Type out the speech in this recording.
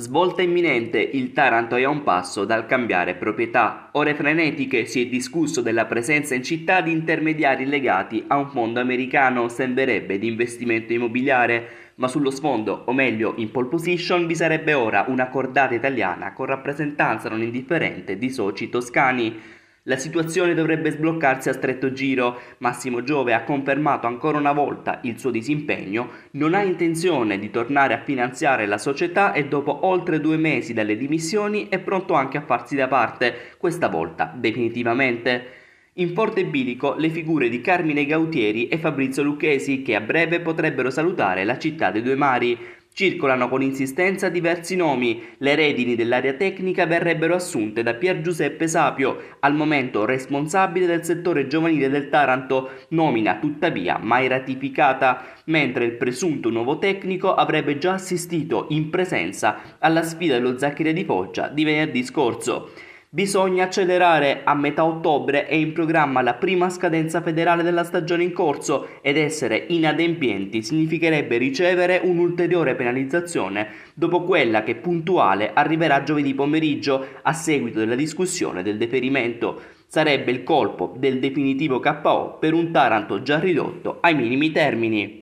Svolta imminente, il Taranto è a un passo dal cambiare proprietà. Ore frenetiche si è discusso della presenza in città di intermediari legati a un fondo americano, sembrerebbe di investimento immobiliare, ma sullo sfondo, o meglio in pole position, vi sarebbe ora una cordata italiana con rappresentanza non indifferente di soci toscani. La situazione dovrebbe sbloccarsi a stretto giro. Massimo Giove ha confermato ancora una volta il suo disimpegno, non ha intenzione di tornare a finanziare la società e dopo oltre due mesi dalle dimissioni è pronto anche a farsi da parte, questa volta definitivamente. In forte bilico le figure di Carmine Gautieri e Fabrizio Lucchesi che a breve potrebbero salutare la città dei due mari. Circolano con insistenza diversi nomi, le redini dell'area tecnica verrebbero assunte da Pier Giuseppe Sapio, al momento responsabile del settore giovanile del Taranto, nomina tuttavia mai ratificata, mentre il presunto nuovo tecnico avrebbe già assistito in presenza alla sfida dello Zacchia di Foggia di venerdì scorso. Bisogna accelerare, a metà ottobre è in programma la prima scadenza federale della stagione in corso ed essere inadempienti significherebbe ricevere un'ulteriore penalizzazione dopo quella che puntuale arriverà giovedì pomeriggio a seguito della discussione del deferimento. Sarebbe il colpo del definitivo KO per un Taranto già ridotto ai minimi termini.